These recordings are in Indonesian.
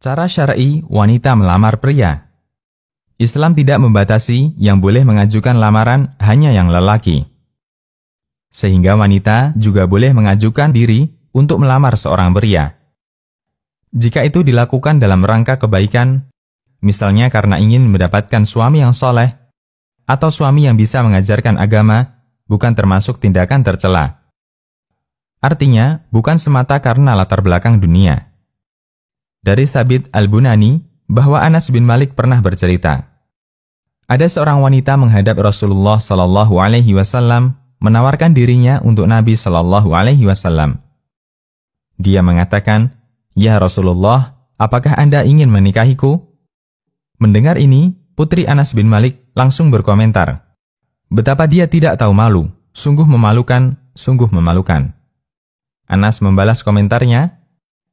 Cara syar'i wanita melamar pria. Islam tidak membatasi yang boleh mengajukan lamaran hanya yang lelaki. Sehingga wanita juga boleh mengajukan diri untuk melamar seorang pria. Jika itu dilakukan dalam rangka kebaikan, misalnya karena ingin mendapatkan suami yang soleh, atau suami yang bisa mengajarkan agama, bukan termasuk tindakan tercela. Artinya, bukan semata karena latar belakang dunia dari Sabit Al-Bunani bahwa Anas bin Malik pernah bercerita. Ada seorang wanita menghadap Rasulullah Shallallahu Alaihi Wasallam menawarkan dirinya untuk Nabi Shallallahu Alaihi Wasallam. Dia mengatakan, Ya Rasulullah, apakah Anda ingin menikahiku? Mendengar ini, putri Anas bin Malik langsung berkomentar, Betapa dia tidak tahu malu, sungguh memalukan, sungguh memalukan. Anas membalas komentarnya,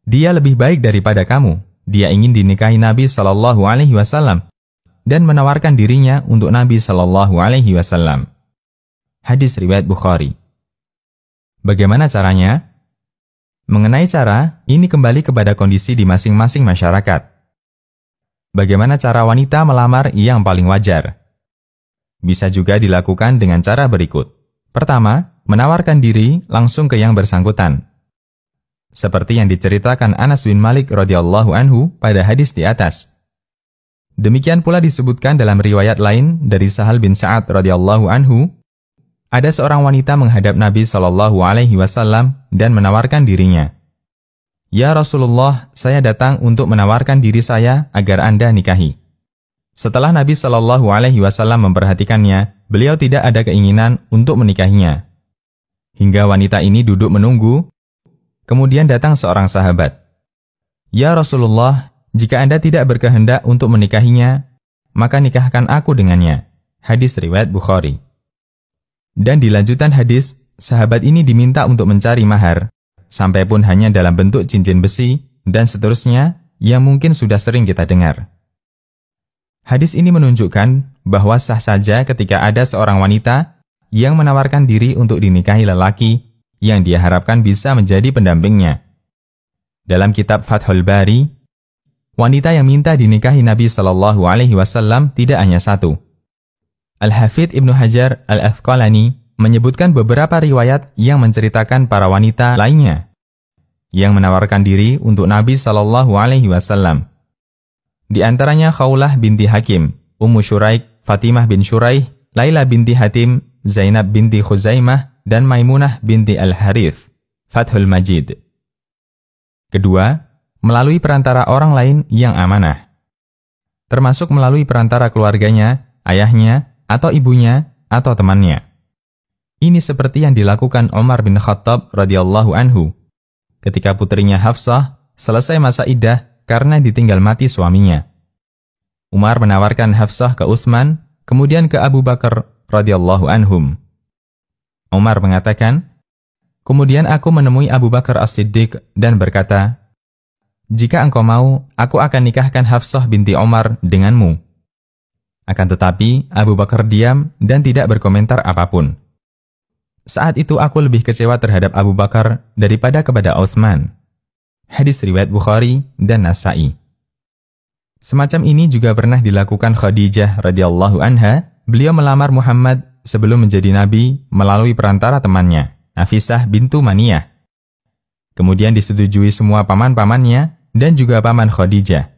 dia lebih baik daripada kamu. Dia ingin dinikahi Nabi Shallallahu Alaihi Wasallam dan menawarkan dirinya untuk Nabi Shallallahu Alaihi Wasallam. Hadis riwayat Bukhari. Bagaimana caranya? Mengenai cara, ini kembali kepada kondisi di masing-masing masyarakat. Bagaimana cara wanita melamar yang paling wajar? Bisa juga dilakukan dengan cara berikut. Pertama, menawarkan diri langsung ke yang bersangkutan, seperti yang diceritakan Anas bin Malik radhiyallahu anhu pada hadis di atas. Demikian pula disebutkan dalam riwayat lain dari Sahal bin Sa'ad radhiyallahu anhu, ada seorang wanita menghadap Nabi Shallallahu alaihi wasallam dan menawarkan dirinya. Ya Rasulullah, saya datang untuk menawarkan diri saya agar Anda nikahi. Setelah Nabi Shallallahu alaihi wasallam memperhatikannya, beliau tidak ada keinginan untuk menikahinya. Hingga wanita ini duduk menunggu Kemudian datang seorang sahabat. Ya Rasulullah, jika Anda tidak berkehendak untuk menikahinya, maka nikahkan aku dengannya. Hadis riwayat Bukhari. Dan di lanjutan hadis, sahabat ini diminta untuk mencari mahar, sampai pun hanya dalam bentuk cincin besi, dan seterusnya, yang mungkin sudah sering kita dengar. Hadis ini menunjukkan bahwa sah saja ketika ada seorang wanita yang menawarkan diri untuk dinikahi lelaki yang diharapkan bisa menjadi pendampingnya. Dalam kitab Fathul Bari, wanita yang minta dinikahi Nabi Shallallahu Alaihi Wasallam tidak hanya satu. Al-Hafidh Ibnu Hajar al Asqalani menyebutkan beberapa riwayat yang menceritakan para wanita lainnya yang menawarkan diri untuk Nabi Shallallahu Alaihi Wasallam. Di antaranya Khawlah binti Hakim, Ummu Shuraik, Fatimah bin Shuraih, Laila binti Hatim, Zainab binti Khuzaimah, dan Maimunah binti Al-Harith, Fathul Majid. Kedua, melalui perantara orang lain yang amanah. Termasuk melalui perantara keluarganya, ayahnya, atau ibunya, atau temannya. Ini seperti yang dilakukan Omar bin Khattab radhiyallahu anhu ketika putrinya Hafsah selesai masa idah karena ditinggal mati suaminya. Umar menawarkan Hafsah ke Utsman, kemudian ke Abu Bakar radhiyallahu anhum. Umar mengatakan, Kemudian aku menemui Abu Bakar As-Siddiq dan berkata, Jika engkau mau, aku akan nikahkan Hafsah binti Omar denganmu. Akan tetapi, Abu Bakar diam dan tidak berkomentar apapun. Saat itu aku lebih kecewa terhadap Abu Bakar daripada kepada Uthman. Hadis riwayat Bukhari dan Nasai. Semacam ini juga pernah dilakukan Khadijah radhiyallahu anha. Beliau melamar Muhammad sebelum menjadi nabi melalui perantara temannya, Nafisah bintu Maniyah. Kemudian disetujui semua paman-pamannya dan juga paman Khadijah.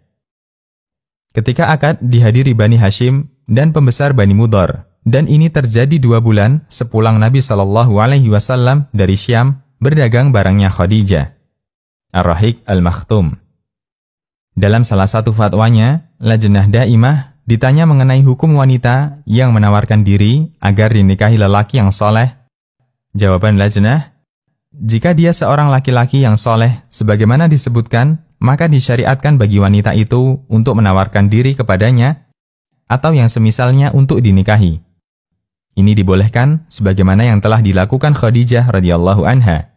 Ketika akad dihadiri Bani Hashim dan pembesar Bani Mudor, dan ini terjadi dua bulan sepulang Nabi Shallallahu Alaihi Wasallam dari Syam berdagang barangnya Khadijah. Ar-Rahik Al-Makhtum. Dalam salah satu fatwanya, Lajnah Daimah Ditanya mengenai hukum wanita yang menawarkan diri agar dinikahi lelaki yang soleh, jawaban Lajnah, jika dia seorang laki-laki yang soleh, sebagaimana disebutkan, maka disyariatkan bagi wanita itu untuk menawarkan diri kepadanya atau yang semisalnya untuk dinikahi. Ini dibolehkan sebagaimana yang telah dilakukan Khadijah radhiyallahu anha.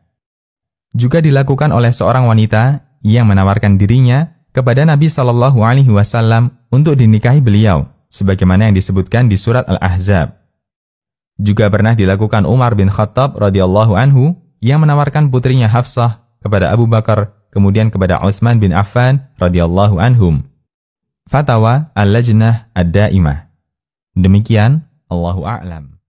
Juga dilakukan oleh seorang wanita yang menawarkan dirinya kepada Nabi Shallallahu alaihi wasallam untuk dinikahi beliau, sebagaimana yang disebutkan di surat Al-Ahzab. Juga pernah dilakukan Umar bin Khattab radhiyallahu anhu yang menawarkan putrinya Hafsah kepada Abu Bakar, kemudian kepada Utsman bin Affan radhiyallahu anhum. Fatwa Al-Lajnah Ad-Daimah. Demikian, Allahu a'lam.